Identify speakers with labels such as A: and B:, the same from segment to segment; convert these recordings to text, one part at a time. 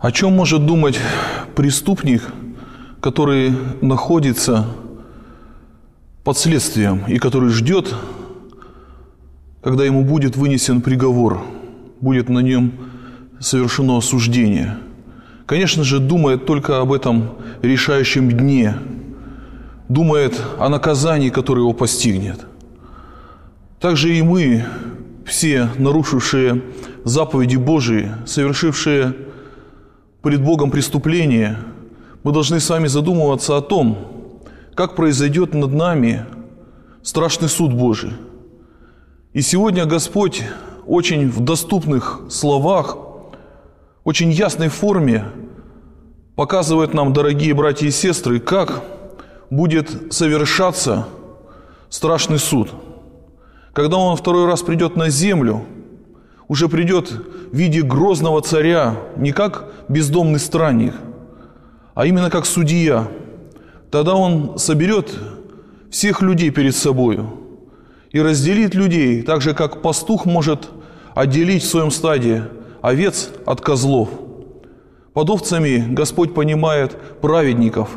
A: О чем может думать преступник, который находится под следствием и который ждет, когда ему будет вынесен приговор, будет на нем совершено осуждение. Конечно же, думает только об этом решающем дне, думает о наказании, которое его постигнет. Также и мы, все нарушившие заповеди Божии, совершившие пред Богом преступление, мы должны сами задумываться о том, как произойдет над нами страшный суд Божий. И сегодня Господь очень в доступных словах, очень ясной форме показывает нам, дорогие братья и сестры, как будет совершаться страшный суд. Когда Он второй раз придет на землю – уже придет в виде грозного царя, не как бездомный странник, а именно как судья. Тогда он соберет всех людей перед собою и разделит людей, так же, как пастух может отделить в своем стаде овец от козлов. Под овцами Господь понимает праведников,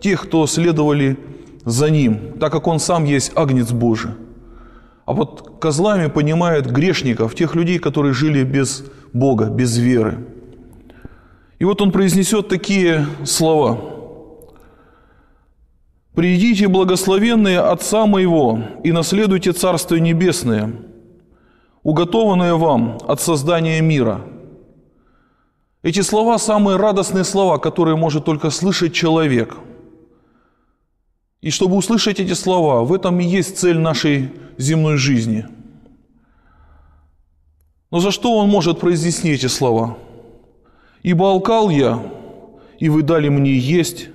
A: тех, кто следовали за Ним, так как Он сам есть Агнец Божий. А вот козлами понимают грешников, тех людей, которые жили без Бога, без веры. И вот он произнесет такие слова. «Придите, благословенные Отца Моего, и наследуйте Царство Небесное, уготованное вам от создания мира». Эти слова – самые радостные слова, которые может только слышать человек – и чтобы услышать эти слова, в этом и есть цель нашей земной жизни. Но за что он может произнести эти слова? «Ибо алкал я, и вы дали мне есть,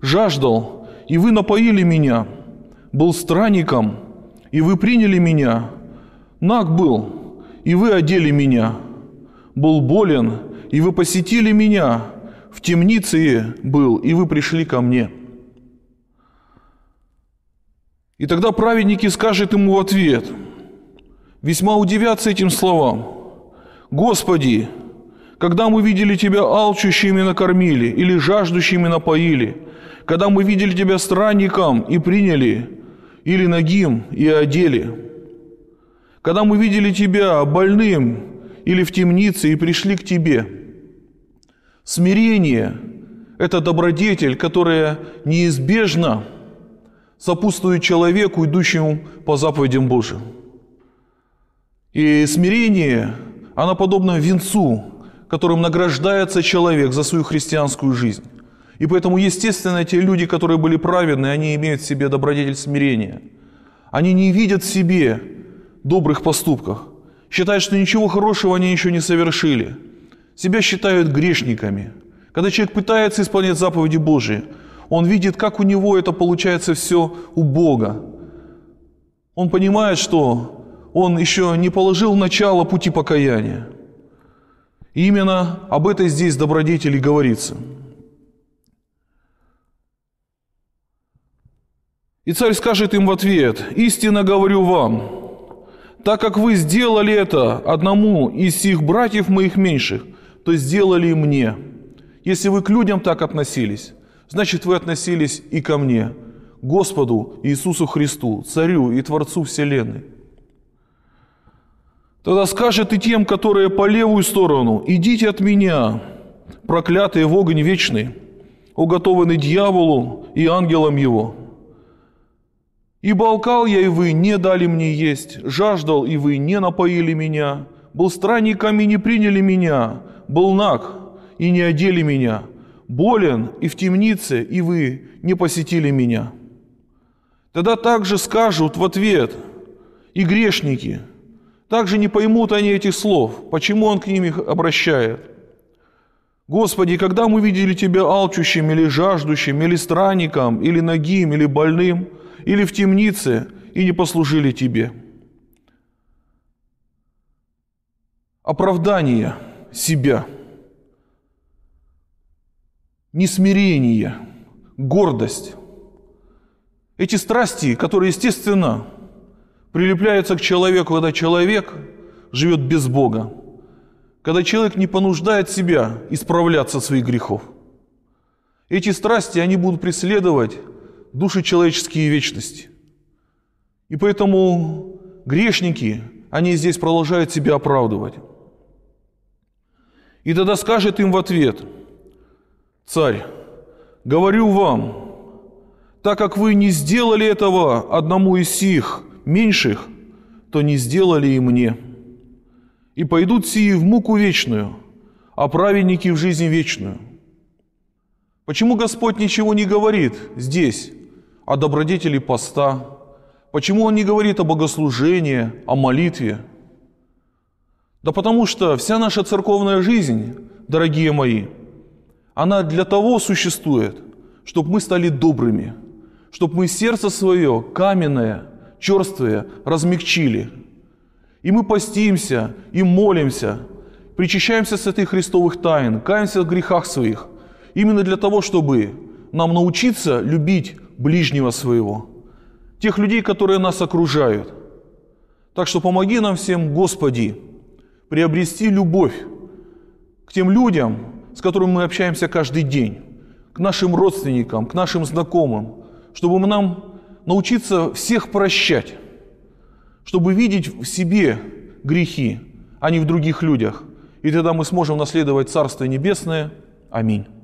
A: жаждал, и вы напоили меня, был странником, и вы приняли меня, наг был, и вы одели меня, был болен, и вы посетили меня, в темнице был, и вы пришли ко мне». И тогда праведники скажет ему в ответ, весьма удивятся этим словам, «Господи, когда мы видели Тебя алчущими накормили или жаждущими напоили, когда мы видели Тебя странником и приняли, или ногим и одели, когда мы видели Тебя больным или в темнице и пришли к Тебе». Смирение – это добродетель, которая неизбежно – сопутствует человеку, идущему по заповедям Божьим. И смирение, оно подобно венцу, которым награждается человек за свою христианскую жизнь. И поэтому, естественно, те люди, которые были праведны, они имеют в себе добродетель смирения. Они не видят в себе добрых поступков, считают, что ничего хорошего они еще не совершили. Себя считают грешниками. Когда человек пытается исполнять заповеди Божии – он видит, как у него это получается все у Бога. Он понимает, что он еще не положил начало пути покаяния. И именно об этой здесь добродетели говорится. И царь скажет им в ответ, «Истинно говорю вам, так как вы сделали это одному из сих братьев моих меньших, то сделали и мне, если вы к людям так относились» значит вы относились и ко мне, Господу Иисусу Христу, Царю и Творцу Вселенной. Тогда скажет и тем, которые по левую сторону, идите от меня, проклятые в огонь вечный, уготованы дьяволу и ангелам его. И алкал я, и вы не дали мне есть, жаждал, и вы не напоили меня, был странником, и не приняли меня, был наг, и не одели меня – болен и в темнице, и вы не посетили меня. Тогда также скажут в ответ и грешники, также не поймут они этих слов, почему он к ним их обращает. Господи, когда мы видели Тебя алчущим или жаждущим, или странником, или ногим, или больным, или в темнице, и не послужили Тебе? Оправдание себя – несмирение, гордость. Эти страсти, которые, естественно, прилепляются к человеку, когда человек живет без Бога, когда человек не понуждает себя исправляться от своих грехов. Эти страсти, они будут преследовать души человеческие вечности. И поэтому грешники, они здесь продолжают себя оправдывать. И тогда скажет им в ответ – царь, говорю вам, так как вы не сделали этого одному из сих меньших, то не сделали и мне. И пойдут сии в муку вечную, а праведники в жизнь вечную. Почему Господь ничего не говорит здесь о добродетели поста? Почему Он не говорит о богослужении, о молитве? Да потому что вся наша церковная жизнь, дорогие мои – она для того существует, чтобы мы стали добрыми, чтобы мы сердце свое каменное, черствое размягчили. И мы постимся, и молимся, причащаемся с этой христовых тайн, каемся в грехах своих, именно для того, чтобы нам научиться любить ближнего своего, тех людей, которые нас окружают. Так что помоги нам всем, Господи, приобрести любовь к тем людям, с которым мы общаемся каждый день, к нашим родственникам, к нашим знакомым, чтобы нам научиться всех прощать, чтобы видеть в себе грехи, а не в других людях. И тогда мы сможем наследовать Царство Небесное. Аминь.